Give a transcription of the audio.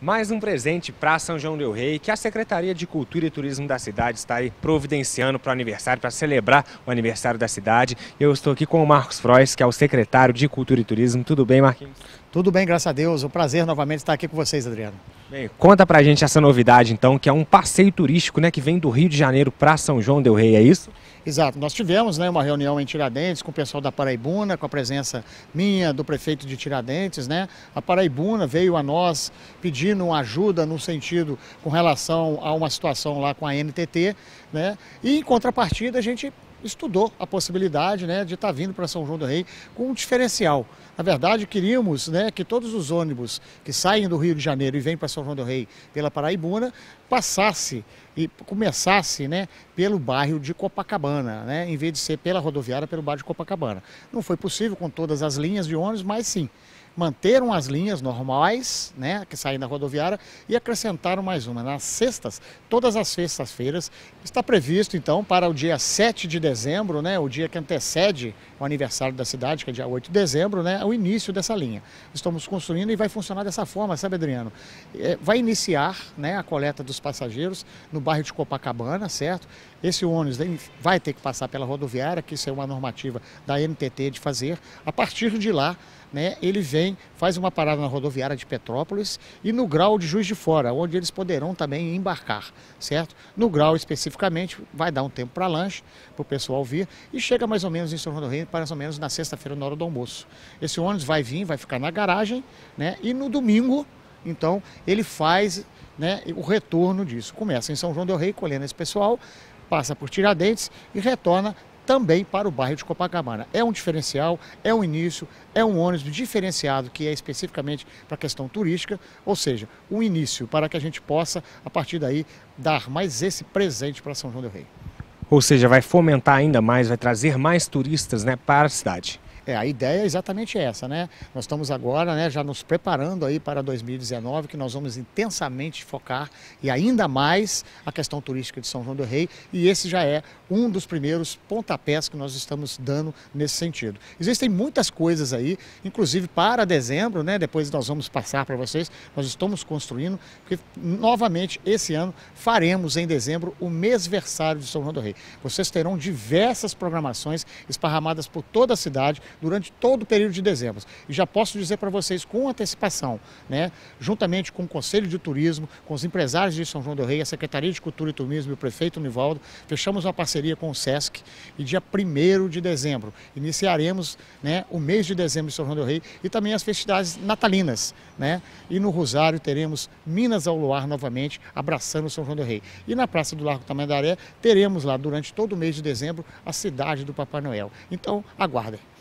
mais um presente para São João del Rei que a Secretaria de Cultura e Turismo da cidade está aí providenciando para o aniversário, para celebrar o aniversário da cidade. Eu estou aqui com o Marcos Frois, que é o secretário de Cultura e Turismo. Tudo bem, Marquinhos? Tudo bem, graças a Deus. Um prazer novamente estar aqui com vocês, Adriano. Bem, conta pra gente essa novidade então, que é um passeio turístico, né, que vem do Rio de Janeiro para São João del Rei, é isso? Exato. Nós tivemos né, uma reunião em Tiradentes com o pessoal da Paraibuna, com a presença minha, do prefeito de Tiradentes. Né? A Paraibuna veio a nós pedindo ajuda no sentido com relação a uma situação lá com a NTT. Né? E, em contrapartida, a gente estudou a possibilidade né, de estar tá vindo para São João do Rei com um diferencial. Na verdade, queríamos né, que todos os ônibus que saem do Rio de Janeiro e vêm para São João do Rei pela Paraibuna passasse e começasse né, pelo bairro de Copacabana, né, em vez de ser pela rodoviária, pelo bairro de Copacabana. Não foi possível com todas as linhas de ônibus, mas sim manteram as linhas normais, né, que saem da rodoviária, e acrescentaram mais uma. Nas sextas, todas as sextas-feiras, está previsto, então, para o dia 7 de dezembro, né, o dia que antecede o aniversário da cidade, que é dia 8 de dezembro, né, o início dessa linha. Estamos construindo e vai funcionar dessa forma, sabe, Adriano? É, vai iniciar né, a coleta dos passageiros no bairro de Copacabana, certo? Esse ônibus vai ter que passar pela rodoviária, que isso é uma normativa da NTT de fazer. A partir de lá, né, ele vem também faz uma parada na rodoviária de Petrópolis e no grau de Juiz de Fora, onde eles poderão também embarcar, certo? No grau especificamente, vai dar um tempo para lanche, para o pessoal vir, e chega mais ou menos em São João do Rio, mais ou menos na sexta-feira, na hora do almoço. Esse ônibus vai vir, vai ficar na garagem, né? E no domingo, então, ele faz né, o retorno disso. Começa em São João do Rei, colhendo esse pessoal, passa por Tiradentes e retorna também para o bairro de Copacabana. É um diferencial, é um início, é um ônibus diferenciado que é especificamente para a questão turística, ou seja, um início para que a gente possa, a partir daí, dar mais esse presente para São João del Rei. Ou seja, vai fomentar ainda mais, vai trazer mais turistas né, para a cidade. É, a ideia é exatamente essa, né? Nós estamos agora né, já nos preparando aí para 2019, que nós vamos intensamente focar e ainda mais a questão turística de São João do Rei, e esse já é um dos primeiros pontapés que nós estamos dando nesse sentido. Existem muitas coisas aí, inclusive para dezembro, né? Depois nós vamos passar para vocês, nós estamos construindo, porque novamente esse ano faremos em dezembro o mêsversário de São João do Rei. Vocês terão diversas programações esparramadas por toda a cidade durante todo o período de dezembro. E já posso dizer para vocês com antecipação, né, juntamente com o Conselho de Turismo, com os empresários de São João do Rei, a Secretaria de Cultura e Turismo e o prefeito Nivaldo, fechamos uma parceria com o SESC e dia 1 de dezembro iniciaremos né, o mês de dezembro em São João do Rei e também as festividades natalinas. Né? E no Rosário teremos Minas ao Luar novamente, abraçando São João do Rei. E na Praça do Largo Tamandaré teremos lá durante todo o mês de dezembro a cidade do Papai Noel. Então, aguardem.